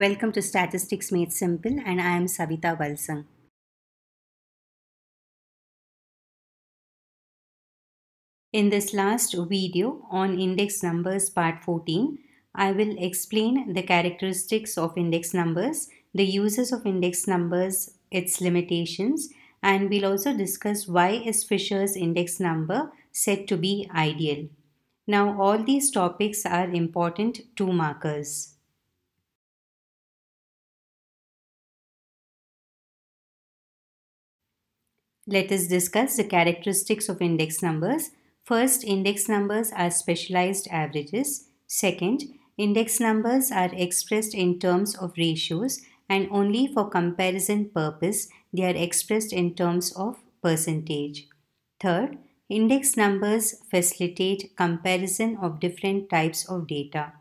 Welcome to Statistics Made Simple and I am Savita Valsang. In this last video on index numbers part 14, I will explain the characteristics of index numbers, the uses of index numbers, its limitations and we'll also discuss why is Fisher's index number said to be ideal. Now all these topics are important two markers. Let us discuss the characteristics of index numbers. First, index numbers are specialized averages. Second, index numbers are expressed in terms of ratios and only for comparison purpose they are expressed in terms of percentage. Third, index numbers facilitate comparison of different types of data.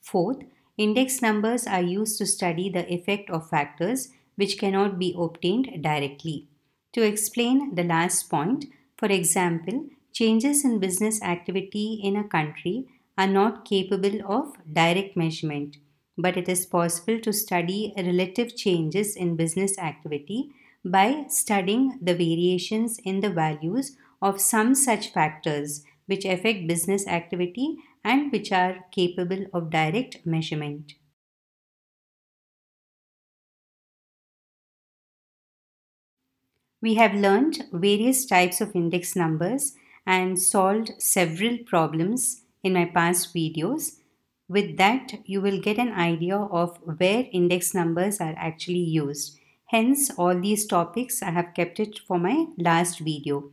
Fourth, index numbers are used to study the effect of factors which cannot be obtained directly. To explain the last point, for example, changes in business activity in a country are not capable of direct measurement, but it is possible to study relative changes in business activity by studying the variations in the values of some such factors which affect business activity and which are capable of direct measurement. We have learned various types of index numbers and solved several problems in my past videos. With that, you will get an idea of where index numbers are actually used. Hence, all these topics I have kept it for my last video.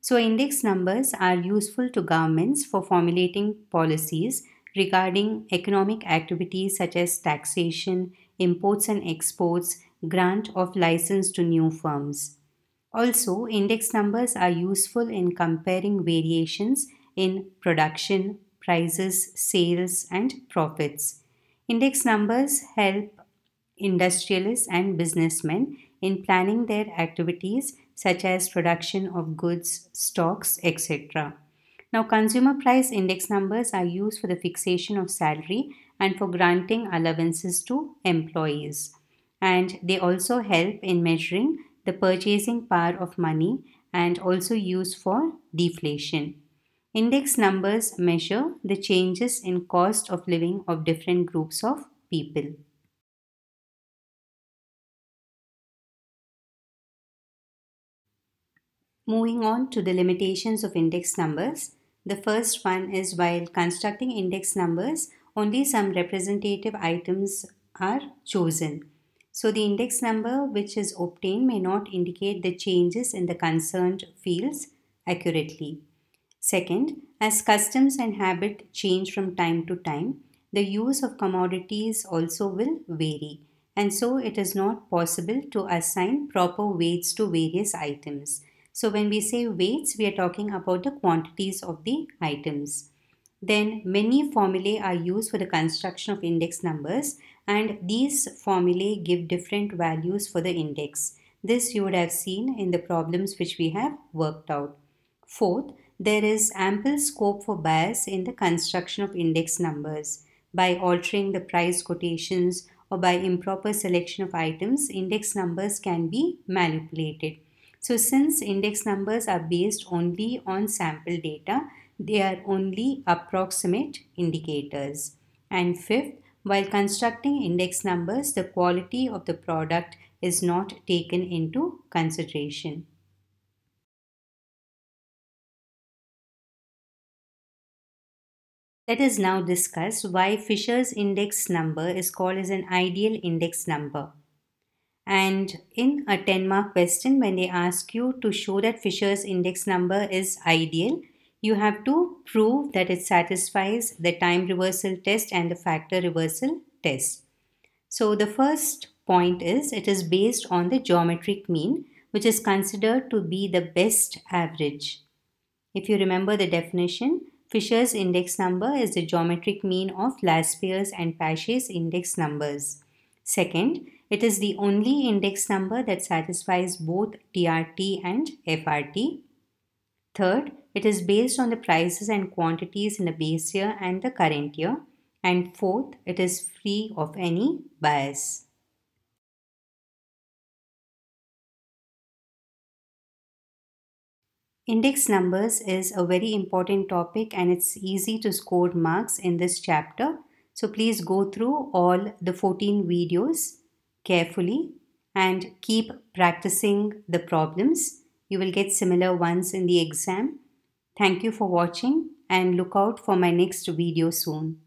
So, index numbers are useful to governments for formulating policies regarding economic activities such as taxation, imports and exports, grant of license to new firms. Also, index numbers are useful in comparing variations in production, prices, sales, and profits. Index numbers help industrialists and businessmen in planning their activities such as production of goods, stocks, etc. Now, consumer price index numbers are used for the fixation of salary and for granting allowances to employees. And they also help in measuring the purchasing power of money and also used for deflation. Index numbers measure the changes in cost of living of different groups of people. Moving on to the limitations of index numbers, the first one is while constructing index numbers, only some representative items are chosen. So the index number which is obtained may not indicate the changes in the concerned fields accurately. Second, as customs and habit change from time to time, the use of commodities also will vary and so it is not possible to assign proper weights to various items. So when we say weights, we are talking about the quantities of the items. Then many formulae are used for the construction of index numbers and these formulae give different values for the index. This you would have seen in the problems which we have worked out. Fourth, there is ample scope for bias in the construction of index numbers. By altering the price quotations or by improper selection of items, index numbers can be manipulated. So since index numbers are based only on sample data, they are only approximate indicators. And fifth, while constructing index numbers, the quality of the product is not taken into consideration. Let us now discuss why Fisher's index number is called as an ideal index number. And in a 10 mark question, when they ask you to show that Fisher's index number is ideal, you have to prove that it satisfies the time reversal test and the factor reversal test. So the first point is it is based on the geometric mean which is considered to be the best average. If you remember the definition, Fisher's index number is the geometric mean of Laspeyres and Pache's index numbers. Second, it is the only index number that satisfies both TRT and FRT. Third, it is based on the prices and quantities in the base year and the current year. And fourth, it is free of any bias. Index numbers is a very important topic and it's easy to score marks in this chapter. So please go through all the 14 videos carefully and keep practicing the problems you will get similar ones in the exam. Thank you for watching and look out for my next video soon.